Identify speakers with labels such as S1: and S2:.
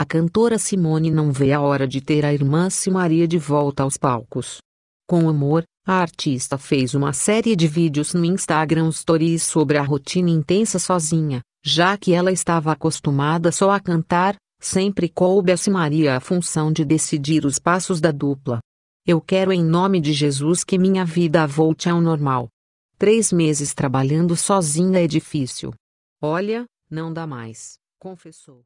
S1: A cantora Simone não vê a hora de ter a irmã Simaria de volta aos palcos. Com amor, a artista fez uma série de vídeos no Instagram Stories sobre a rotina intensa sozinha, já que ela estava acostumada só a cantar, sempre coube a Simaria a função de decidir os passos da dupla. Eu quero em nome de Jesus que minha vida volte ao normal. Três meses trabalhando sozinha é difícil. Olha, não dá mais, confessou.